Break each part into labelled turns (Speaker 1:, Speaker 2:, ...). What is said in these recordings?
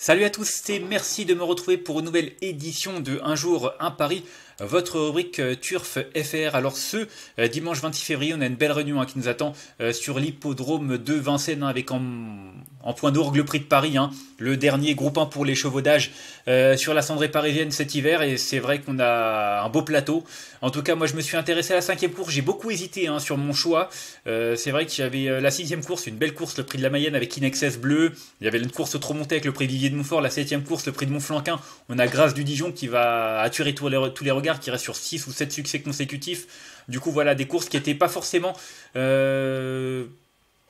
Speaker 1: Salut à tous et merci de me retrouver pour une nouvelle édition de Un jour, un Paris votre rubrique euh, Turf FR. Alors ce euh, dimanche 26 février, on a une belle réunion hein, qui nous attend euh, sur l'hippodrome de Vincennes hein, avec en, point d'orgue le prix de Paris, hein, le dernier groupe 1 pour les chevaudages sur la cendrée parisienne cet hiver. Et c'est vrai qu'on a un beau plateau. En tout cas, moi je me suis intéressé à la cinquième course. J'ai beaucoup hésité sur mon choix. c'est vrai qu'il y avait la sixième course, une belle course, le prix de la Mayenne avec Inexcess bleu. Il y avait une course trop montée avec le prix Vivier de Montfort. La septième course, le prix de Montflanquin. On a Grâce du Dijon qui va attirer tous les, tous les regards qui reste sur 6 ou 7 succès consécutifs. Du coup, voilà des courses qui n'étaient pas forcément euh,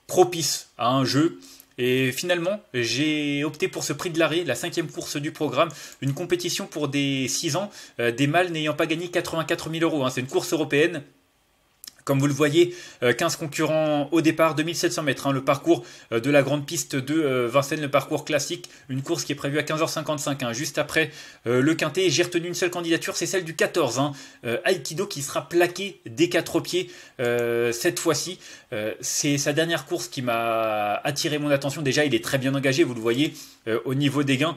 Speaker 1: propices à un jeu. Et finalement, j'ai opté pour ce prix de l'arrêt, la cinquième course du programme, une compétition pour des 6 ans, euh, des mâles n'ayant pas gagné 84 000 euros. Hein. C'est une course européenne, comme vous le voyez, 15 euh, concurrents au départ, 2700 mètres, hein, le parcours euh, de la grande piste de euh, Vincennes, le parcours classique, une course qui est prévue à 15h55, hein. juste après le quintet. J'ai retenu une seule candidature, c'est celle du 14, hein. Aikido, qui sera plaqué des quatre pieds cette fois-ci. c'est sa dernière course qui m'a attiré mon attention. Déjà, il est très bien engagé, vous le voyez, au niveau des gains.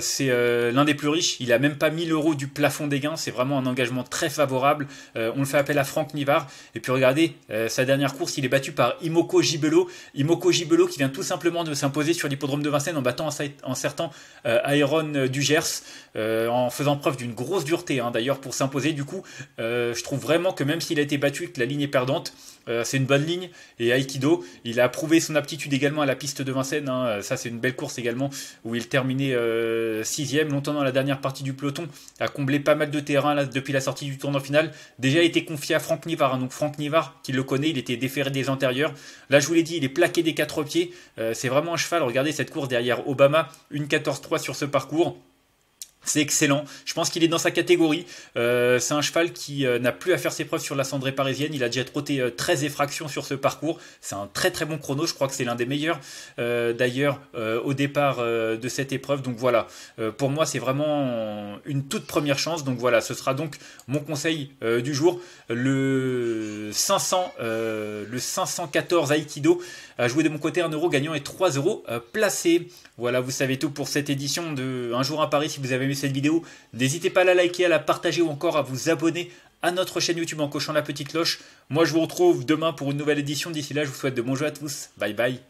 Speaker 1: c'est l'un des plus riches, il a même pas 1000 euros du plafond des gains, c'est vraiment un engagement très favorable. on le fait appel à Franck Nivard. Et puis regardez, euh, sa dernière course, il est battu par Imoko Gibelo. Imoko Gibelo qui vient tout simplement de s'imposer sur l'hippodrome de Vincennes en battant en certain euh, Aeron euh, Dugers, euh, en faisant preuve d'une grosse dureté hein, d'ailleurs pour s'imposer. Du coup, je trouve vraiment que même s'il a été battu que la ligne est perdante, c'est une bonne ligne. Et Aikido, il a prouvé son aptitude également à la piste de Vincennes. Hein. Ça, c'est une belle course également où il terminait 6 longtemps dans la dernière partie du peloton, a comblé pas mal de terrain depuis la sortie du tournoi final. Déjà été confié à Franck Nivard, Franck Nivard, qui le connaît, il était déféré des antérieurs. Là, je vous l'ai dit, il est plaqué des quatre pieds. Euh, c'est vraiment un cheval. Regardez cette course derrière Obama, une 14-3 sur ce parcours. C'est excellent. Je pense qu'il est dans sa catégorie. Euh, c'est un cheval qui euh, n'a plus à faire ses preuves sur la cendrée parisienne. Il a déjà trotté 13 euh, effractions sur ce parcours. C'est un très très bon chrono. Je crois que c'est l'un des meilleurs d'ailleurs au départ de cette épreuve. Donc voilà, pour moi c'est vraiment une toute première chance. Donc voilà, ce sera donc mon conseil du jour. Le 500, le 514 Aikido euh, jouer de mon côté un euro gagnant et 3 euros euh, placés. Voilà, vous savez tout pour cette édition de Un jour à Paris. Si vous avez aimé cette vidéo, n'hésitez pas à la liker, à la partager ou encore à vous abonner à notre chaîne YouTube en cochant la petite cloche. Moi, je vous retrouve demain pour une nouvelle édition. D'ici là, je vous souhaite de bons jeux à tous. Bye bye.